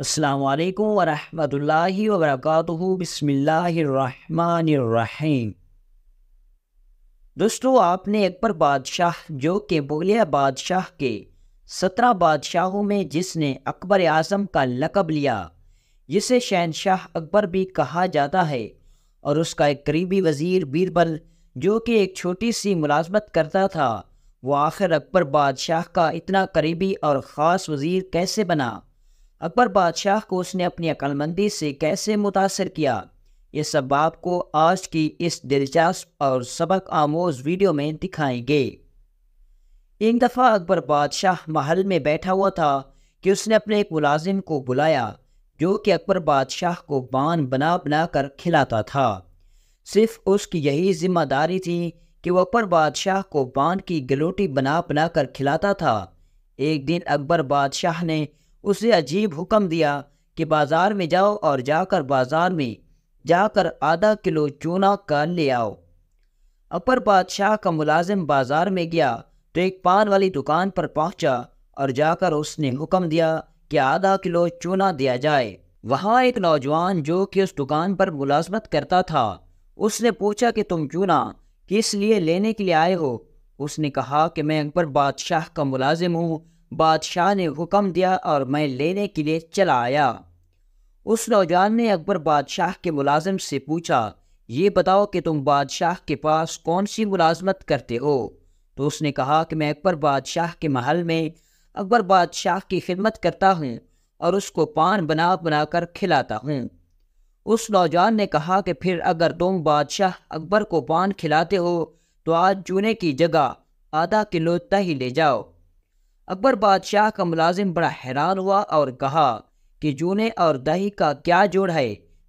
अल्लाम वरहमल वबरक बसमीम दोस्तों आपने अकबर बादशाह जो कि बोलिया बादशाह के सत्रह बादशाहों में जिसने अकबर आज़म का लकब लिया जिसे शहनशाह अकबर भी कहा जाता है और उसका एक करीबी वज़ीर बीरबल जो कि एक छोटी सी मुलाजमत करता था वो आखिर अकबर बादशाह का इतना करीबी और ख़ास वज़ीर कैसे बना अकबर बादशाह को उसने अपनी अकलमंदी से कैसे मुतासर किया ये सब आपको आज की इस दिलचस्प और सबक आमोज वीडियो में दिखाएंगे एक दफ़ा अकबर बादशाह महल में बैठा हुआ था कि उसने अपने एक मुलाजिम को बुलाया जो कि अकबर बादशाह को बान बना बना कर खिलाता था सिर्फ उसकी यही जिम्मेदारी थी कि वह अकबर बादशाह को बान की गलोटी बना बना कर खिलाता था एक दिन अकबर बादशाह ने उसे अजीब हुक्म दिया कि बाज़ार में जाओ और जाकर बाज़ार में जाकर आधा किलो चूना का ले आओ अपर बादशाह का मुलाजिम बाज़ार में गया तो एक पान वाली दुकान पर पहुंचा और जाकर उसने हुक्म दिया कि आधा किलो चूना दिया जाए वहाँ एक नौजवान जो कि उस दुकान पर मुलाजमत करता था उसने पूछा कि तुम चूना किस लिए लेने के लिए आए हो उसने कहा कि मैं अकबर बादशाह का मुलाजिम हूँ बादशाह ने हुक्म दिया और मैं लेने के लिए चला आया उस नौजवान ने अकबर बादशाह के मुलाजिम से पूछा ये बताओ कि तुम बादशाह के पास कौन सी मुलाजमत करते हो तो उसने कहा कि मैं अकबर बादशाह के महल में अकबर बादशाह की खिदमत करता हूँ और उसको पान बना बना कर खिलाता हूँ उस नौजवान ने कहा कि फिर अगर तुम बादशाह अकबर को पान खिलाते हो तो आज चूने की जगह आधा किलो तही ले जाओ अकबर बादशाह का मुलाजिम बड़ा हैरान हुआ और कहा कि चूने और दही का क्या जोड़ है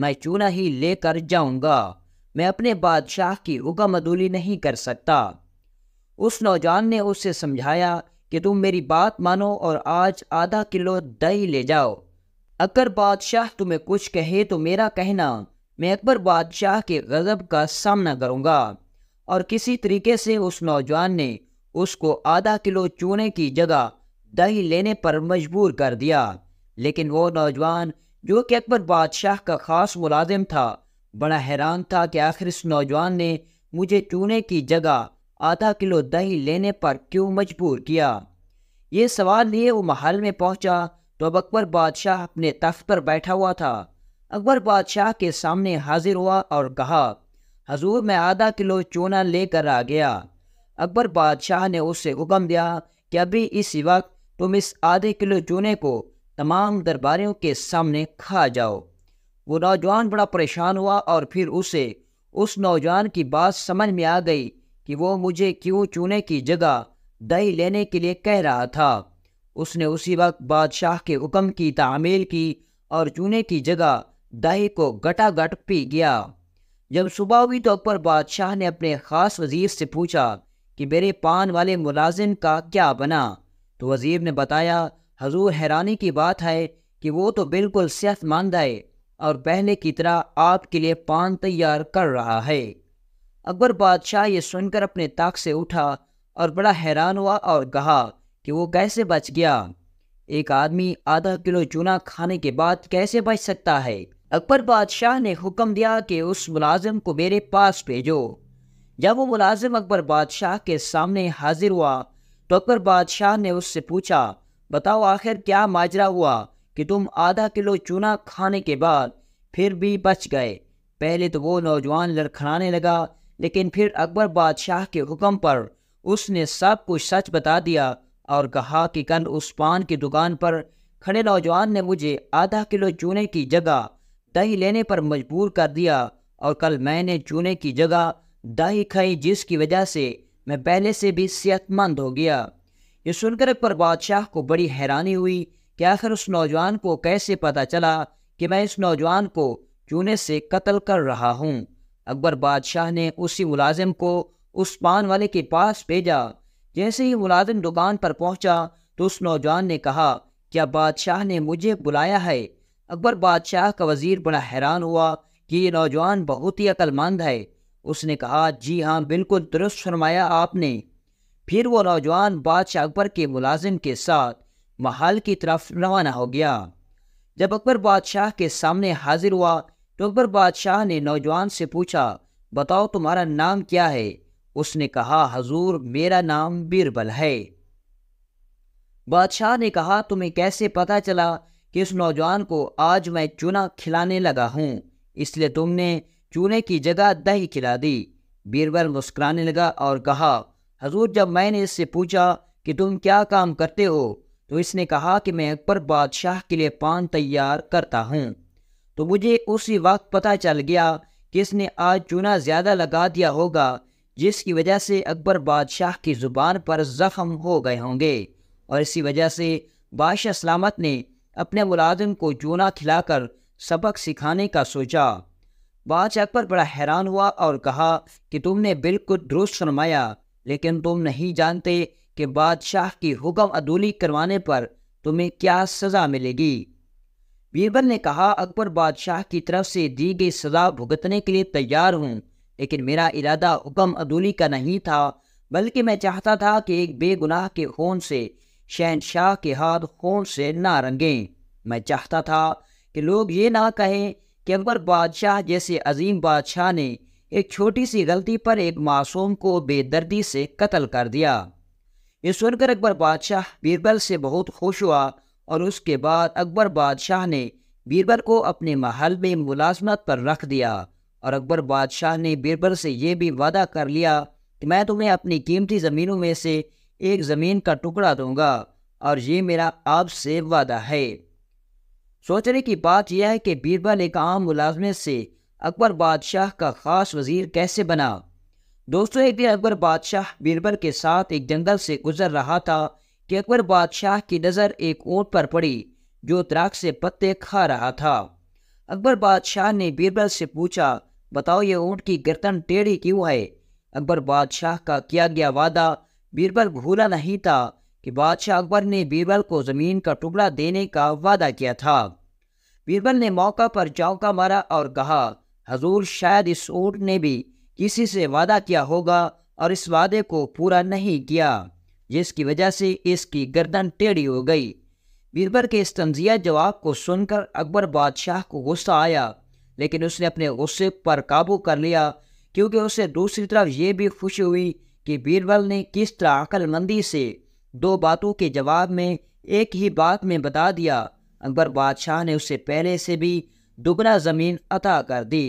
मैं चूना ही लेकर जाऊंगा मैं अपने बादशाह की उगा मदूली नहीं कर सकता उस नौजवान ने उससे समझाया कि तुम मेरी बात मानो और आज आधा किलो दही ले जाओ अगर बादशाह तुम्हें कुछ कहे तो मेरा कहना मैं अकबर बादशाह के गज़ब का सामना करूंगा और किसी तरीके से उस नौजवान ने उसको आधा किलो चूने की जगह दही लेने पर मजबूर कर दिया लेकिन वो नौजवान जो कि अकबर बादशाह का ख़ास मुलाजिम था बड़ा हैरान था कि आखिर इस नौजवान ने मुझे चूने की जगह आधा किलो दही लेने पर क्यों मजबूर किया ये सवाल लिए वो महल में पहुंचा तो अब अकबर बादशाह अपने तख्त पर बैठा हुआ था अकबर बादशाह के सामने हाजिर हुआ और कहा हजूर मैं आधा किलो चूना लेकर आ गया अकबर बादशाह ने उसे हुक्म दिया कि अभी इस वक्त तुम इस आधे किलो चूने को तमाम दरबारियों के सामने खा जाओ वो नौजवान बड़ा परेशान हुआ और फिर उसे उस नौजवान की बात समझ में आ गई कि वो मुझे क्यों चूने की जगह दही लेने के लिए कह रहा था उसने उसी वक्त बादशाह के हुक्म की तामील की और चूने की जगह दही को गटागट पी गया जब सुबह हुई तो अकबर बादशाह ने अपने ख़ास वजीर से पूछा कि मेरे पान वाले मुलाजिम का क्या बना तो वज़ीर ने बताया हजूर हैरानी की बात है कि वो तो बिल्कुल सेहतमंद है और पहले की तरह आपके लिए पान तैयार कर रहा है अकबर बादशाह ये सुनकर अपने ताक से उठा और बड़ा हैरान हुआ और कहा कि वो कैसे बच गया एक आदमी आधा किलो चूना खाने के बाद कैसे बच सकता है अकबर बादशाह ने हुक्म दिया कि उस मुलाजिम को मेरे पास भेजो जब वो मुलाजिम अकबर बादशाह के सामने हाजिर हुआ तो अकबर बादशाह ने उससे पूछा बताओ आखिर क्या माजरा हुआ कि तुम आधा किलो चूना खाने के बाद फिर भी बच गए पहले तो वो नौजवान लड़खड़ाने लगा लेकिन फिर अकबर बादशाह के हुक्म पर उसने सब कुछ सच बता दिया और कहा कि कल उस पान की दुकान पर खड़े नौजवान ने मुझे आधा किलो चूने की जगह दही लेने पर मजबूर कर दिया और कल मैंने चूने की जगह दाही खाई जिसकी वजह से मैं पहले से भी सेहतमंद हो गया ये सुनकर अकबर बादशाह को बड़ी हैरानी हुई कि आखिर उस नौजवान को कैसे पता चला कि मैं इस नौजवान को चूने से कत्ल कर रहा हूँ अकबर बादशाह ने उसी मुलाजिम को उस पान वाले के पास भेजा जैसे ही मुलाजिम दुकान पर पहुंचा तो उस नौजवान ने कहा क्या बादशाह ने मुझे बुलाया है अकबर बादशाह का वजीर बड़ा हैरान हुआ कि ये नौजवान बहुत ही अक्लमंद है उसने कहा जी हाँ बिल्कुल दुरुस्त फरमाया आपने फिर वो नौजवान बादशाह अकबर के मुलाजिम के साथ महल की तरफ रवाना हो गया जब अकबर बादशाह के सामने हाजिर हुआ तो अकबर बादशाह ने नौजवान से पूछा बताओ तुम्हारा नाम क्या है उसने कहा हजूर मेरा नाम बीरबल है बादशाह ने कहा तुम्हें कैसे पता चला कि उस नौजवान को आज मैं चुना खिलाने लगा हूँ इसलिए तुमने चूने की जगह दही खिला दी बीरबल मुस्कुराने लगा और कहा हजूर जब मैंने इससे पूछा कि तुम क्या काम करते हो तो इसने कहा कि मैं अकबर बादशाह के लिए पान तैयार करता हूँ तो मुझे उसी वक्त पता चल गया कि इसने आज चूना ज़्यादा लगा दिया होगा जिसकी वजह से अकबर बादशाह की ज़ुबान पर ज़ख्म हो गए होंगे और इसी वजह से बादशाह सलामत ने अपने मुलाजिम को चूना खिलाकर सबक सिखाने का सोचा बादशाह अकबर बड़ा हैरान हुआ और कहा कि तुमने बिल्कुल दुरुस्त फरमाया लेकिन तुम नहीं जानते कि बादशाह की हुक्म अदूली करवाने पर तुम्हें क्या सज़ा मिलेगी बीरबल ने कहा अकबर बादशाह की तरफ से दी गई सज़ा भुगतने के लिए तैयार हूँ लेकिन मेरा इरादा हुक्म अदूली का नहीं था बल्कि मैं चाहता था कि एक बेगुनाह के खून से शहनशाह के हाथ खून से ना रंगें मैं चाहता था कि लोग ये ना कहें कि अकबर बादशाह जैसे अजीम बादशाह ने एक छोटी सी गलती पर एक मासूम को बेदर्दी से कत्ल कर दिया ये सुनकर अकबर बादशाह बीरबल से बहुत खुश हुआ और उसके बाद अकबर बादशाह ने बीरबल को अपने महल में मुलाजमत पर रख दिया और अकबर बादशाह ने बीरबल से ये भी वादा कर लिया कि मैं तुम्हें अपनी कीमती ज़मीनों में से एक ज़मीन का टुकड़ा दूंगा और ये मेरा आपसे वादा है सोचने की बात यह है कि बीरबल एक आम मुलाजमत से अकबर बादशाह का ख़ास वजीर कैसे बना दोस्तों एक दिन अकबर बादशाह बीरबल के साथ एक जंगल से गुजर रहा था कि अकबर बादशाह की नज़र एक ऊँट पर पड़ी जो दराख से पत्ते खा रहा था अकबर बादशाह ने बीरबल से पूछा बताओ ये ऊँट की गर्दन टेढ़ी क्यों है अकबर बादशाह का किया गया वादा बीरबल भूला नहीं था कि बादशाह अकबर ने बीरबल को जमीन का टुकड़ा देने का वादा किया था बीरबल ने मौका पर चौका मारा और कहा हजूर शायद इस ऊँट ने भी किसी से वादा किया होगा और इस वादे को पूरा नहीं किया जिसकी वजह से इसकी गर्दन टेढ़ी हो गई बीरबल के इस तंजिया जवाब को सुनकर अकबर बादशाह को गुस्सा आया लेकिन उसने अपने गुस्से पर काबू कर लिया क्योंकि उसे दूसरी तरफ ये भी खुशी हुई कि बीरबल ने किस तरह अकलमंदी से दो बातों के जवाब में एक ही बात में बता दिया अकबर बादशाह ने उसे पहले से भी दुगना ज़मीन अता कर दी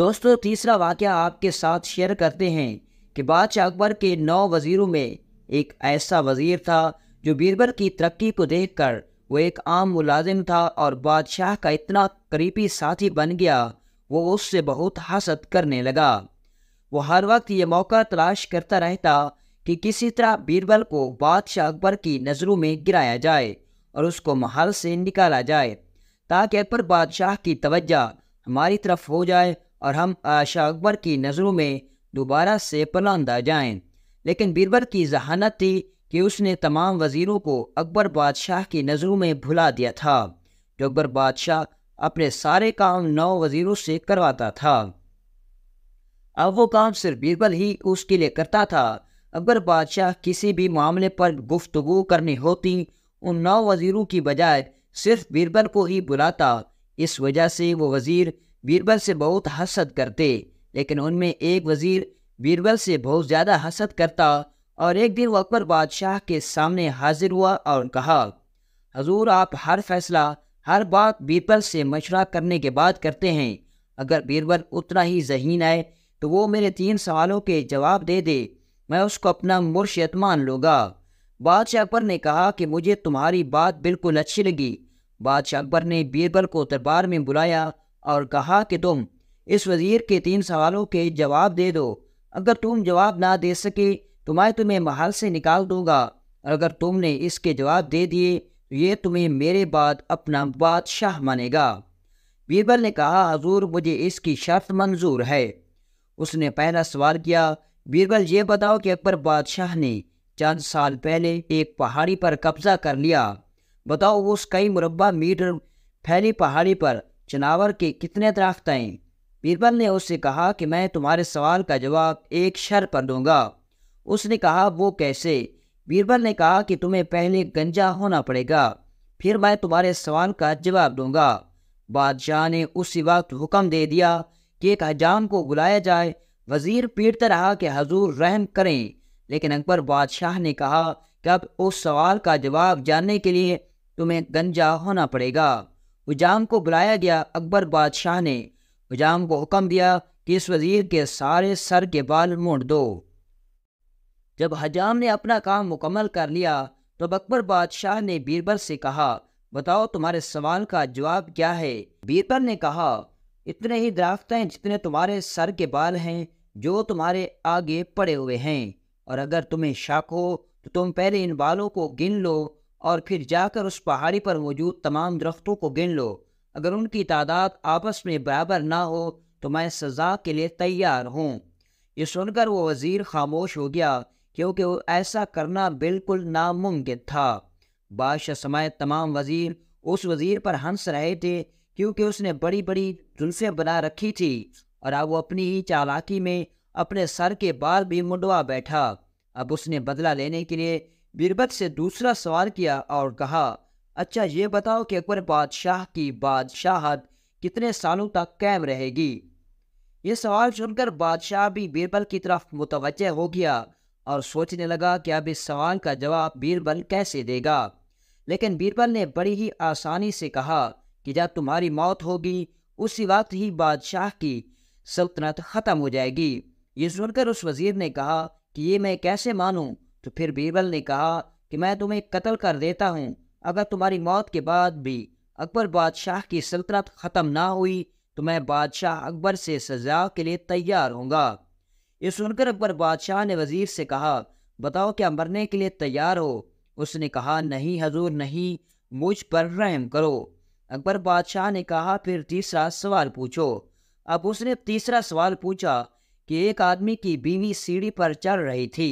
दोस्तों तीसरा वाक़ आपके साथ शेयर करते हैं कि बादशाह अकबर के नौ वज़ीरों में एक ऐसा वज़ीर था जो बीरबल की तरक्की को देखकर वो एक आम मुलाजिम था और बादशाह का इतना करीबी साथी बन गया वो उससे बहुत हसद करने लगा वो हर वक्त ये मौका तलाश करता रहता कि किसी तरह बीरबल को बादशाह अकबर की नज़रों में गिराया जाए और उसको महल से निकाला जाए ताकि अकबर बादशाह की तवज्जा हमारी तरफ हो जाए और हम आशा अकबर की नज़रों में दोबारा से पलांदा जाएं। लेकिन बीरबल की जहानत थी कि उसने तमाम वज़ीरों को अकबर बादशाह की नज़रों में भुला दिया था जो अकबर बादशाह अपने सारे काम नौ वज़ीरों से करवाता था अब वो काम सिर्फ बीरबल ही उसके लिए करता था अकबर बादशाह किसी भी मामले पर गुफ्तगु करनी होती उन नौ वज़ीरों की बजाय सिर्फ बीरबल को ही बुलाता इस वजह से वो वज़ीर बीरबल से बहुत हसद करते लेकिन उनमें एक वज़ीर बीरबल से बहुत ज़्यादा हसद करता और एक दिन वो अकबर बादशाह के सामने हाजिर हुआ और कहा हजूर आप हर फैसला हर बात बीरबल से मशरा करने के बाद करते हैं अगर बीरबल उतना ही जहीन आए तो वो मेरे तीन सवालों के जवाब दे दे मैं उसको अपना मुर्शियत मान लूँगा बादशाह अकबर ने कहा कि मुझे तुम्हारी बात बिल्कुल अच्छी लगी बादशाह अकबर ने बीरबल को दरबार में बुलाया और कहा कि तुम इस वज़ीर के तीन सवालों के जवाब दे दो अगर तुम जवाब ना दे सके तो मैं तुम्हें महल से निकाल दूंगा और अगर तुमने इसके जवाब दे दिए तो ये तुम्हें मेरे बाद अपना बादशाह मानेगा बीरबल ने कहा हजूर मुझे इसकी शर्त मंजूर है उसने पहला सवाल किया बीरबल ये बताओ कि अकबर बादशाह ने चंद साल पहले एक पहाड़ी पर कब्जा कर लिया बताओ उस कई मुरबा मीटर फैली पहाड़ी पर चनावर के कितने दरख्त आए बीरबल ने उससे कहा कि मैं तुम्हारे सवाल का जवाब एक शर पर दूंगा उसने कहा वो कैसे बीरबल ने कहा कि तुम्हें पहले गंजा होना पड़ेगा फिर मैं तुम्हारे सवाल का जवाब दूंगा बादशाह ने उसी वक्त हुक्म दे दिया कि एक हजाम को बुलाया जाए वजीर पीटता रहा कि हजूर रहम करें लेकिन अकबर बादशाह ने कहा कि अब उस सवाल का जवाब जानने के लिए तुम्हें गंजा होना पड़ेगा हुजाम को बुलाया गया अकबर बादशाह ने हुजाम को हुक्म दिया कि इस वजीर के सारे सर के बाल मोड़ दो जब हजाम ने अपना काम मुकम्मल कर लिया तो अकबर बादशाह ने बीरबल से कहा बताओ तुम्हारे सवाल का जवाब क्या है बीरबल ने कहा इतने ही दराख्तें जितने तुम्हारे सर के बाल हैं जो तुम्हारे आगे पड़े हुए हैं और अगर तुम्हें शक हो तो तुम पहले इन बालों को गिन लो और फिर जाकर उस पहाड़ी पर मौजूद तमाम दरख्तों को गिन लो अगर उनकी तादाद आपस में बराबर ना हो तो मैं सज़ा के लिए तैयार हूँ ये सुनकर वो वज़ीर खामोश हो गया क्योंकि वो ऐसा करना बिल्कुल नामुमकिन था बादशाह समय तमाम वज़ीर उस वज़ीर पर हंस रहे थे क्योंकि उसने बड़ी बड़ी जुल्फ़ें बना रखी थी और अब वो अपनी ही चालाकी में अपने सर के बाल भी मुंडवा बैठा अब उसने बदला लेने के लिए बीरबल से दूसरा सवाल किया और कहा अच्छा ये बताओ कि अकबर बादशाह की बादशाहत कितने सालों तक कैम रहेगी ये सवाल सुनकर बादशाह भी बीरबल की तरफ मुतव हो गया और सोचने लगा कि अब इस सवाल का जवाब बीरबल कैसे देगा लेकिन बीरबल ने बड़ी ही आसानी से कहा कि जब तुम्हारी मौत होगी उसी वक्त ही बादशाह की सल्तनत ख़त्म हो जाएगी ये सुनकर उस वज़ीर ने कहा कि ये मैं कैसे मानूँ तो फिर बीरबल ने कहा कि मैं तुम्हें कत्ल कर देता हूँ अगर तुम्हारी मौत के बाद भी अकबर बादशाह की सल्तनत ख़त्म ना हुई तो मैं बादशाह अकबर से सजा के लिए तैयार होऊंगा ये सुनकर अकबर बादशाह ने वज़ीर से कहा बताओ क्या मरने के लिए तैयार हो उसने कहा नहीं हजूर नहीं मुझ पर रहम करो अकबर बादशाह ने कहा फिर तीसरा सवाल पूछो अब उसने तीसरा सवाल पूछा कि एक आदमी की बीवी सीढ़ी पर चढ़ रही थी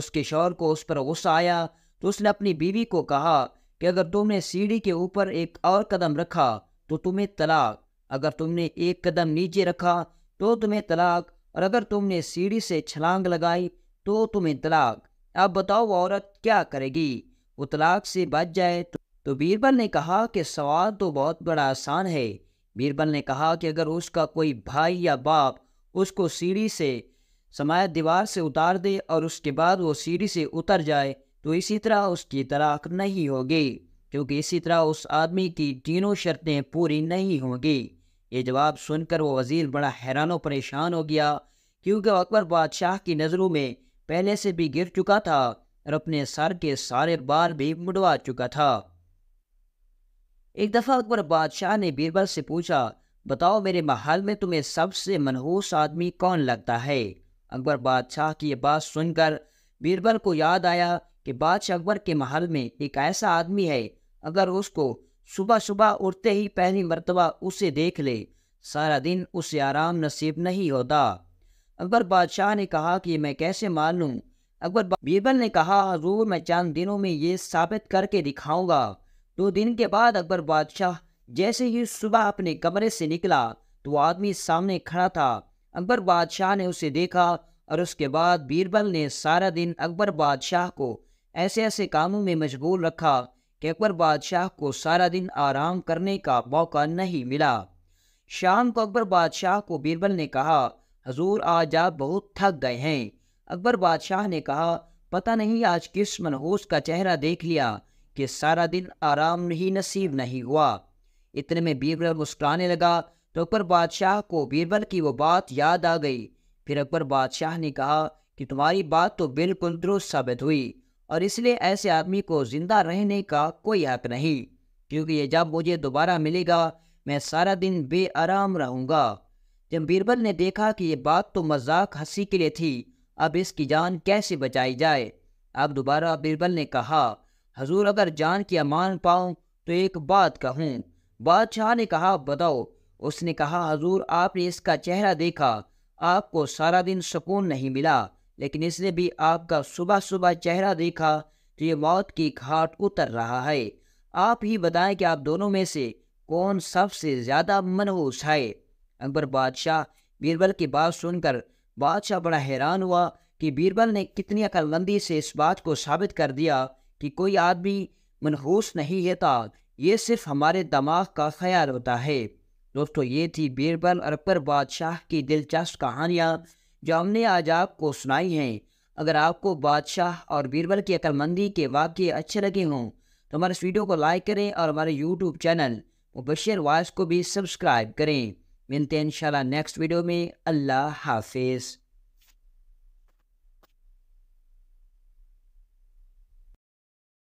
उसके शौर को उस पर गुस्सा आया तो उसने अपनी बीवी को कहा कि अगर तुमने सीढ़ी के ऊपर एक और कदम रखा तो तुम्हें तलाक अगर तुमने एक कदम नीचे रखा तो तुम्हें तलाक और अगर तुमने सीढ़ी से छलांग लगाई तो तुम्हें तलाक अब बताओ वो औरत क्या करेगी वो तलाक से बच जाए तो, तो बीरबल ने कहा कि सवाल तो बहुत बड़ा आसान है बीरबल ने कहा कि अगर उसका कोई भाई या बाप उसको सीढ़ी से समायत दीवार से उतार दे और उसके बाद वो सीढ़ी से उतर जाए तो इसी तरह उसकी तलाक नहीं होगी क्योंकि इसी तरह उस आदमी की तीनों शर्तें पूरी नहीं होंगी ये जवाब सुनकर वो वज़ीर बड़ा हैरान परेशान हो गया क्योंकि अकबर बादशाह की नज़रों में पहले से भी गिर चुका था और अपने सर के सारे बार भी मुडवा चुका था एक दफ़ा अकबर बादशाह ने बीरबल से पूछा बताओ मेरे महल में तुम्हें सबसे मनहूस आदमी कौन लगता है अकबर बादशाह की यह बात सुनकर बीरबल को याद आया कि बादशाह अकबर के महल में एक ऐसा आदमी है अगर उसको सुबह सुबह उठते ही पहली मरतबा उसे देख ले सारा दिन उसे आराम नसीब नहीं होता अकबर बादशाह ने कहा कि मैं कैसे मान लूँ अकबर बीरबल ने कहा हजूर मैं चंद दिनों में ये साबित करके दिखाऊंगा दो दिन के बाद अकबर बादशाह जैसे ही सुबह अपने कमरे से निकला तो आदमी सामने खड़ा था अकबर बादशाह ने उसे देखा और उसके बाद बीरबल ने सारा दिन अकबर बादशाह को ऐसे ऐसे कामों में मशगूल रखा कि अकबर बादशाह को सारा दिन आराम करने का मौका नहीं मिला शाम को अकबर बादशाह को बीरबल ने कहा हजूर आज आप बहुत थक गए हैं अकबर बादशाह ने कहा पता नहीं आज किस मनहूस का चेहरा देख लिया कि सारा दिन आराम ही नसीब नहीं हुआ इतने में बीरबल मुस्कुराने लगा तो अकबर बादशाह को बीरबल की वो बात याद आ गई फिर अकबर बादशाह ने कहा कि तुम्हारी बात तो बिल्कुल दुरुस्त साबित हुई और इसलिए ऐसे आदमी को जिंदा रहने का कोई हक नहीं क्योंकि ये जब मुझे दोबारा मिलेगा मैं सारा दिन बेआराम रहूँगा जब बीरबल ने देखा कि ये बात तो मजाक हंसी के लिए थी अब इसकी जान कैसे बचाई जाए अब दोबारा बीरबल ने कहा हजूर अगर जान की अमान पाऊँ तो एक बात कहूँ बादशाह ने कहा बताओ उसने कहा हजूर आपने इसका चेहरा देखा आपको सारा दिन सुकून नहीं मिला लेकिन इसने भी आपका सुबह सुबह चेहरा देखा तो ये मौत की घाट उतर रहा है आप ही बताएं कि आप दोनों में से कौन सबसे ज़्यादा मनहूस है अकबर बादशाह बीरबल की बात सुनकर बादशाह बड़ा हैरान हुआ कि बीरबल ने कितनी अकलमंदी से इस बात को साबित कर दिया कि कोई आदमी मनहूस नहीं रहता तो ये सिर्फ हमारे दिमाग का ख्याल होता है दोस्तों ये थी बीरबल और अकबर बादशाह की दिलचस्प कहानियाँ जो हमने आज आपको सुनाई हैं अगर आपको बादशाह और बीरबल की अक्लमंदी के वाक्य अच्छे लगे हों तो हमारे इस वीडियो को लाइक करें और हमारे यूट्यूब चैनल मुबशर वॉयस को भी सब्सक्राइब करें मिलते हैं इंशाल्लाह नेक्स्ट वीडियो में अल्लाह हाफिज़